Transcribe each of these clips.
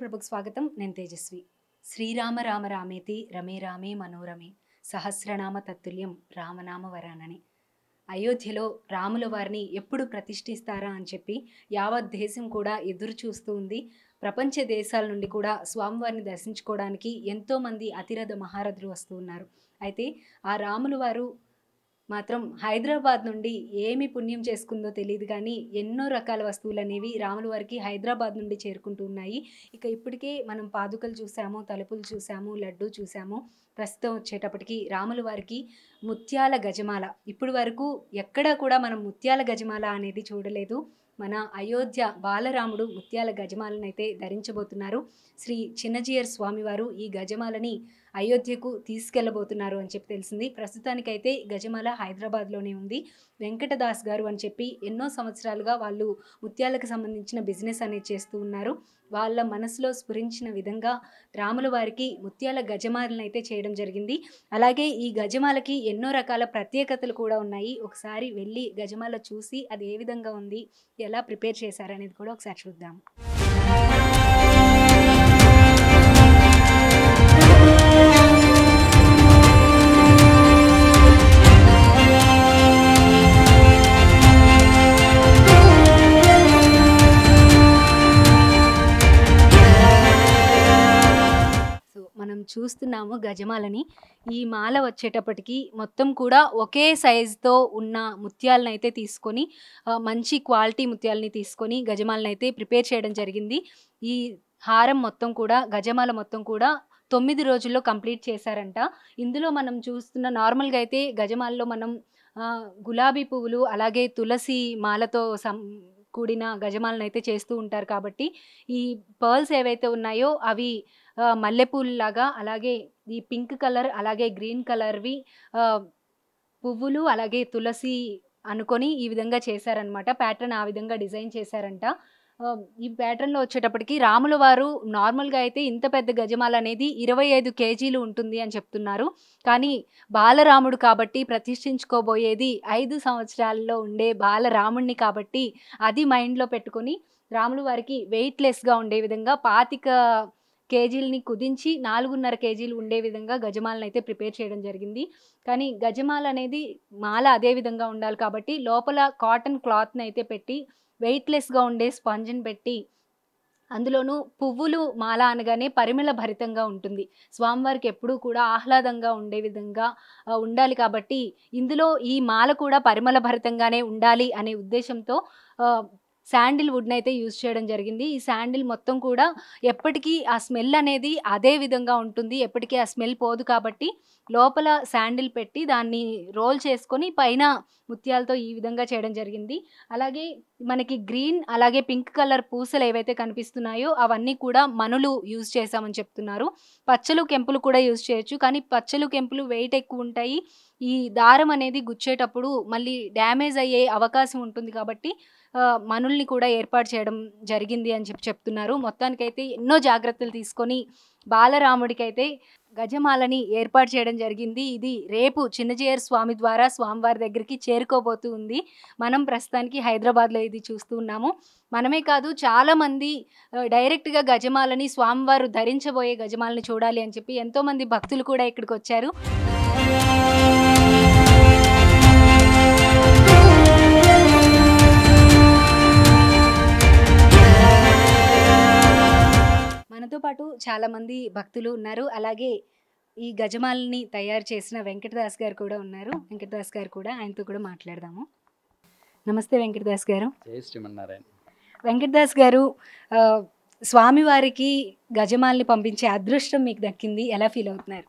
ప్రభుకు స్వాగతం నేను తేజస్వి శ్రీరామ రామ రామేతి రమే రామే మనోరమే సహస్రనామ తత్తుల్యం రామనామ వరానని అయోధ్యలో రాముల వారిని ఎప్పుడు ప్రతిష్ఠిస్తారా అని చెప్పి యావత్ దేశం కూడా ఎదురు చూస్తూ ఉంది ప్రపంచ దేశాల నుండి కూడా స్వామివారిని దర్శించుకోవడానికి ఎంతోమంది అతిరథ మహారథులు వస్తూ ఉన్నారు అయితే ఆ రాములు వారు మాత్రం హైదరాబాద్ నుండి ఏమి పుణ్యం చేసుకుందో తెలియదు కానీ ఎన్నో రకాల వస్తువులు అనేవి రాములు వారికి హైదరాబాద్ నుండి చేరుకుంటూ ఉన్నాయి ఇక ఇప్పటికే మనం పాదుకలు చూసాము తలుపులు చూసాము లడ్డు చూసాము ప్రస్తుతం వచ్చేటప్పటికి రాములు వారికి ముత్యాల గజమాల ఇప్పుడు వరకు ఎక్కడా కూడా మనం ముత్యాల గజమాల అనేది చూడలేదు మన అయోధ్య బాలరాముడు ముత్యాల గజమాలను అయితే ధరించబోతున్నారు శ్రీ చిన్నజీయర్ స్వామివారు ఈ గజమాలని అయోధ్యకు తీసుకెళ్లబోతున్నారు అని చెప్పి తెలిసింది ప్రస్తుతానికైతే గజమాల హైదరాబాద్లోనే ఉంది వెంకటదాస్ గారు అని చెప్పి ఎన్నో సంవత్సరాలుగా వాళ్ళు ముత్యాలకు సంబంధించిన బిజినెస్ అనేది చేస్తూ ఉన్నారు వాళ్ళ మనసులో స్ఫురించిన విధంగా రాముల వారికి ముత్యాల గజమాలను అయితే చేయడం జరిగింది అలాగే ఈ గజమాలకి ఎన్నో రకాల ప్రత్యేకతలు కూడా ఉన్నాయి ఒకసారి వెళ్ళి గజమాల చూసి అది ఏ విధంగా ఉంది ఎలా ప్రిపేర్ చేశారనేది కూడా ఒకసారి చూద్దాం చూస్తున్నాము గజమాలని ఈ మాల వచ్చేటప్పటికి మొత్తం కూడా ఒకే సైజుతో ఉన్న ముత్యాలను అయితే తీసుకొని మంచి క్వాలిటీ ముత్యాలని తీసుకొని గజమాలను అయితే ప్రిపేర్ చేయడం జరిగింది ఈ హారం మొత్తం కూడా గజమాల మొత్తం కూడా తొమ్మిది రోజుల్లో కంప్లీట్ చేశారంట ఇందులో మనం చూస్తున్న నార్మల్గా అయితే గజమాలలో మనం గులాబీ పువ్వులు అలాగే తులసి మాలతో సం కూడిన గజమాలను అయితే చేస్తూ ఉంటారు కాబట్టి ఈ పర్ల్స్ ఏవైతే ఉన్నాయో అవి మల్లెపూలులాగా అలాగే ఈ పింక్ కలర్ అలాగే గ్రీన్ కలర్వి పువ్వులు అలాగే తులసి అనుకొని ఈ విధంగా చేశారనమాట ప్యాటర్న్ ఆ విధంగా డిజైన్ చేశారంట ఈ ప్యాటర్న్లో వచ్చేటప్పటికి రాముల వారు నార్మల్గా అయితే ఇంత పెద్ద గజమాల అనేది ఇరవై ఐదు కేజీలు ఉంటుంది అని చెప్తున్నారు కానీ బాలరాముడు కాబట్టి ప్రతిష్ఠించుకోబోయేది ఐదు సంవత్సరాల్లో ఉండే బాలరాముడిని కాబట్టి అది మైండ్లో పెట్టుకొని రాములు వారికి వెయిట్లెస్గా ఉండే విధంగా పాతిక కేజీలని కుదించి నాలుగున్నర కేజీలు ఉండే విధంగా గజమాలను అయితే ప్రిపేర్ చేయడం జరిగింది కానీ గజమాల అనేది మాల అదే విధంగా ఉండాలి కాబట్టి లోపల కాటన్ క్లాత్ని అయితే పెట్టి వెయిట్లెస్గా ఉండే స్పంజ్ని పెట్టి అందులోనూ పువ్వులు మాల అనగానే పరిమళ భరితంగా ఉంటుంది స్వామివారికి ఎప్పుడూ కూడా ఆహ్లాదంగా ఉండే విధంగా ఉండాలి కాబట్టి ఇందులో ఈ మాల కూడా పరిమళ భరితంగానే ఉండాలి అనే ఉద్దేశంతో శాండిల్ వుడ్ని అయితే యూజ్ చేయడం జరిగింది ఈ శాండిల్ మొత్తం కూడా ఎప్పటికీ ఆ స్మెల్ అనేది అదే విధంగా ఉంటుంది ఎప్పటికీ ఆ స్మెల్ పోదు కాబట్టి లోపల శాండిల్ పెట్టి దాన్ని రోల్ చేసుకొని పైన ముత్యాలతో ఈ విధంగా చేయడం జరిగింది అలాగే మనకి గ్రీన్ అలాగే పింక్ కలర్ పూసలు ఏవైతే కనిపిస్తున్నాయో అవన్నీ కూడా మనులు యూజ్ చేశామని చెప్తున్నారు పచ్చలు కెంపులు కూడా యూజ్ చేయొచ్చు కానీ పచ్చలు కెంపులు వెయిట్ ఎక్కువ ఉంటాయి ఈ దారం అనేది గుచ్చేటప్పుడు మళ్ళీ డ్యామేజ్ అయ్యే అవకాశం ఉంటుంది కాబట్టి మనుల్ని కూడా ఏర్పాటు చేయడం జరిగింది అని చెప్పి చెప్తున్నారు మొత్తానికైతే ఎన్నో జాగ్రత్తలు తీసుకొని బాలరాముడికైతే గజమాలని ఏర్పాటు చేయడం జరిగింది ఇది రేపు చిన్నజేయర్ స్వామి ద్వారా స్వామివారి దగ్గరికి చేరుకోబోతుంది మనం ప్రస్తుతానికి హైదరాబాద్లో ఇది చూస్తున్నాము మనమే కాదు చాలామంది డైరెక్ట్గా గజమాలని స్వామివారు ధరించబోయే గజమాలని చూడాలి అని చెప్పి ఎంతోమంది భక్తులు కూడా ఇక్కడికి వచ్చారు తనతో పాటు చాలామంది భక్తులు ఉన్నారు అలాగే ఈ గజమాలని తయారు చేసిన వెంకటదాస్ గారు కూడా ఉన్నారు వెంకటదాస్ గారు కూడా ఆయనతో కూడా మాట్లాడదాము నమస్తే వెంకటదాస్ గారు వెంకటదాస్ గారు స్వామివారికి గజమాలని పంపించే అదృష్టం మీకు దక్కింది ఎలా ఫీల్ అవుతున్నారు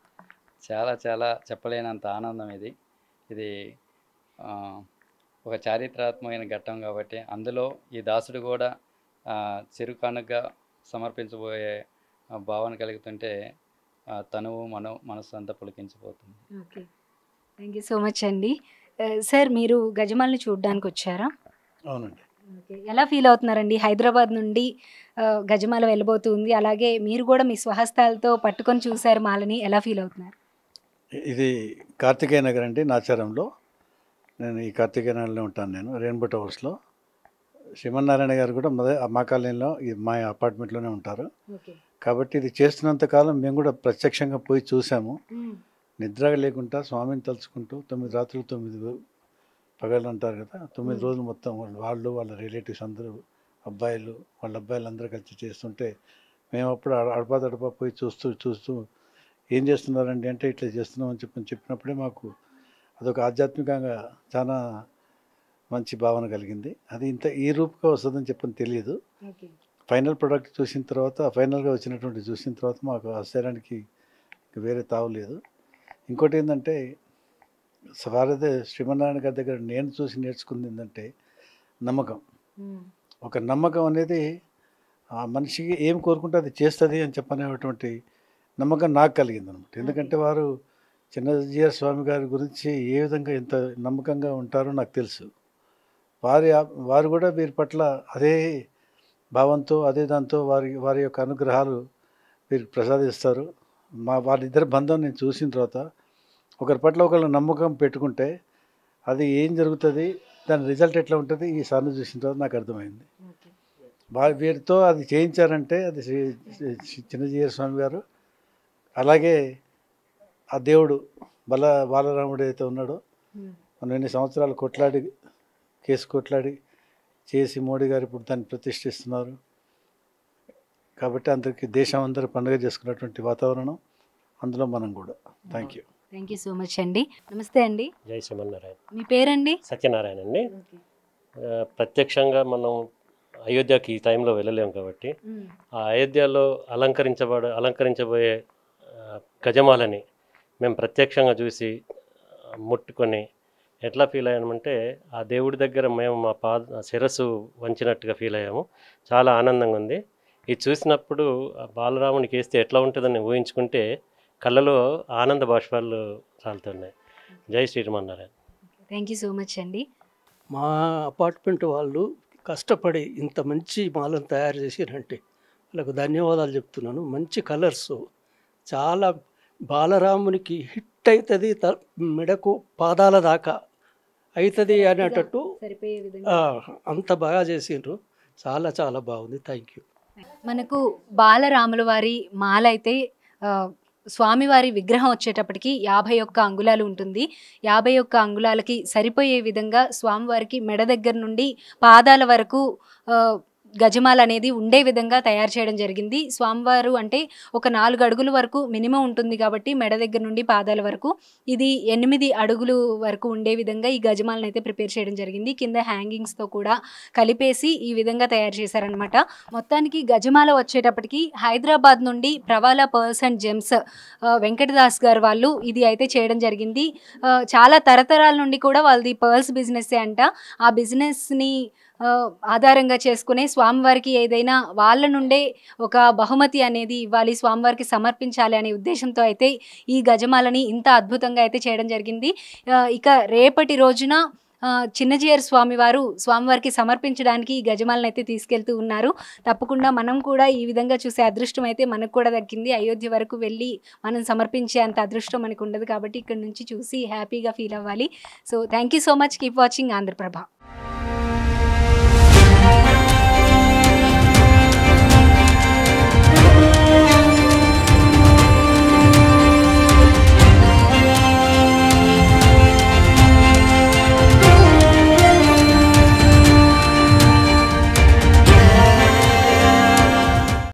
చాలా చాలా చెప్పలేనంత ఆనందం ఇది ఇది ఒక చారిత్రాత్మకమైన ఘట్టం కాబట్టి అందులో ఈ దాసుడు కూడా చిరుకానుగా సమర్పించబోయే భావన కలుగుతుంటే తనువు మన మనస్సు అంతా పులికించిపోతుంది okay thank you so much అండి సార్ మీరు గజమాలని చూడడానికి వచ్చారా అవునండి ఎలా ఫీల్ అవుతున్నారండి హైదరాబాద్ నుండి గజమాల వెళ్ళబోతుంది అలాగే మీరు కూడా మీ స్వహస్తాలతో పట్టుకొని చూశారు మాలని ఎలా ఫీల్ అవుతున్నారు ఇది కార్తికేయ నగర్ అండి నాచారంలో నేను ఈ కార్తికేయ నగర్లో ఉంటాను నేను రెయిన్బో టవర్స్లో శ్రీమన్నారాయణ గారు కూడా మొదటి మా కాలనీలో మా అపార్ట్మెంట్లోనే ఉంటారు కాబట్టి ఇది చేస్తున్నంత కాలం మేము కూడా ప్రత్యక్షంగా పోయి చూసాము నిద్ర లేకుండా స్వామిని తలుచుకుంటూ తొమ్మిది రాత్రులు తొమ్మిది పగలు అంటారు కదా తొమ్మిది రోజులు మొత్తం వాళ్ళు వాళ్ళ రిలేటివ్స్ అందరూ అబ్బాయిలు వాళ్ళ అబ్బాయిలు అందరూ కలిసి చేస్తుంటే మేము అప్పుడు అడపా తడపా పోయి చూస్తూ చూస్తూ ఏం చేస్తున్నారండి అంటే ఇట్లా చేస్తున్నామని చెప్పని చెప్పినప్పుడే మాకు అదొక ఆధ్యాత్మికంగా చాలా మంచి భావన కలిగింది అది ఇంత ఈ రూపుగా వస్తుందని చెప్పని తెలియదు ఫైనల్ ప్రోడక్ట్ చూసిన తర్వాత ఫైనల్గా వచ్చినటువంటి చూసిన తర్వాత మాకు ఆశ్చర్యానికి వేరే తావు లేదు ఇంకోటి ఏంటంటే సవారదే శ్రీమన్నారాయణ గారి దగ్గర నేను చూసి నేర్చుకుంది ఏంటంటే నమ్మకం ఒక నమ్మకం అనేది ఆ మనిషికి ఏం కోరుకుంటే అది చేస్తుంది అని చెప్పనేటువంటి నమ్మకం నాకు కలిగింది అనమాట ఎందుకంటే వారు చిన్నజీఆర్ స్వామి గారి గురించి ఏ విధంగా ఇంత నమ్మకంగా ఉంటారో నాకు తెలుసు వారి వారు కూడా వీరి పట్ల అదే భావంతో అదే దాంతో వారి వారి యొక్క అనుగ్రహాలు వీరికి ప్రసాదిస్తారు మా వారిద్దరి బంధం నేను చూసిన తర్వాత ఒకరి పట్ల ఒకళ్ళు నమ్మకం పెట్టుకుంటే అది ఏం జరుగుతుంది దాని రిజల్ట్ ఎట్లా ఉంటుంది ఈ సార్ని చూసిన తర్వాత నాకు అర్థమైంది వీరితో అది చేయించారంటే అది శ్రీ చిన్నజీయర్ స్వామి గారు అలాగే ఆ దేవుడు బల బాలరాముడు అయితే ఉన్నాడో మనం ఎన్ని సంవత్సరాలు కొట్లాడి కేసు కొట్లాడి చేసి మోడీ గారు ఇప్పుడు దాన్ని ప్రతిష్ఠిస్తున్నారు కాబట్టి అందరికీ దేశం అందరూ పండుగ చేసుకున్నటువంటి వాతావరణం అందులో మనం కూడా thank you thank you so much అండి నమస్తే అండి జై శ్రీమన్నారాయణ మీ పేరండి సత్యనారాయణ అండి ప్రత్యక్షంగా మనం అయోధ్యకి ఈ టైంలో వెళ్ళలేము కాబట్టి ఆ అయోధ్యలో అలంకరించబడ అలంకరించబోయే గజమాలని మేము ప్రత్యక్షంగా చూసి ముట్టుకొని ఎట్లా ఫీల్ అయ్యామంటే ఆ దేవుడి దగ్గర మేము మా పాద శిరస్సు వంచినట్టుగా ఫీల్ అయ్యాము చాలా ఆనందంగా ఉంది ఇది చూసినప్పుడు బాలరామునికి వేస్తే ఎట్లా ఉంటుందని ఊహించుకుంటే కళ్ళలో ఆనంద బాష్పాలు చాలుతున్నాయి జై Sriramannarayana thank you so much అండి మా అపార్ట్మెంట్ వాళ్ళు కష్టపడి ఇంత మంచి మాలను తయారు చేసిరంటే వాళ్ళకు ధన్యవాదాలు చెప్తున్నాను మంచి కలర్స్ చాలా బాలరామునికి హిట్ అవుతుంది మెడకు పాదాల దాకా అవుతుంది అనేటట్టు అంత బాగా చేసిండ్రు చాలా చాలా బాగుంది థ్యాంక్ యూ మనకు బాలరాముల వారి మాల అయితే స్వామివారి విగ్రహం వచ్చేటప్పటికి యాభై ఒక్క అంగుళాలు ఉంటుంది యాభై ఒక్క అంగుళాలకి సరిపోయే విధంగా స్వామివారికి మెడ దగ్గర నుండి పాదాల వరకు గజమాల అనేది ఉండే విధంగా తయారు చేయడం జరిగింది స్వామివారు అంటే ఒక నాలుగు అడుగుల వరకు మినిమం ఉంటుంది కాబట్టి మెడ దగ్గర నుండి పాదాల వరకు ఇది ఎనిమిది అడుగులు వరకు ఉండే విధంగా ఈ గజమాలను అయితే ప్రిపేర్ చేయడం జరిగింది కింద హ్యాంగింగ్స్తో కూడా కలిపేసి ఈ విధంగా తయారు చేశారనమాట మొత్తానికి గజమాల వచ్చేటప్పటికి హైదరాబాద్ నుండి Pravala pearls and gems Venkatadas గారు వాళ్ళు ఇది అయితే చేయడం జరిగింది చాలా తరతరాల నుండి కూడా వాళ్ళది పర్ల్స్ బిజినెస్ అంట ఆ బిజినెస్ని ఆధారంగా చేసుకునే స్వామివారికి ఏదైనా వాళ్ళ నుండే ఒక బహుమతి అనేది ఇవ్వాలి స్వామివారికి సమర్పించాలి అనే ఉద్దేశంతో అయితే ఈ గజమాలని ఇంత అద్భుతంగా అయితే చేయడం జరిగింది ఇక రేపటి రోజున చిన్నజీయర్ స్వామివారు స్వామివారికి సమర్పించడానికి ఈ గజమాలను అయితే తీసుకెళ్తూ ఉన్నారు తప్పకుండా మనం కూడా ఈ విధంగా చూసే అదృష్టం అయితే మనకు కూడా దక్కింది అయోధ్య వరకు వెళ్ళి మనం సమర్పించే అంత అదృష్టం మనకు ఉండదు కాబట్టి ఇక్కడ నుంచి చూసి హ్యాపీగా ఫీల్ అవ్వాలి so thank you so much keep watching Andhraprabha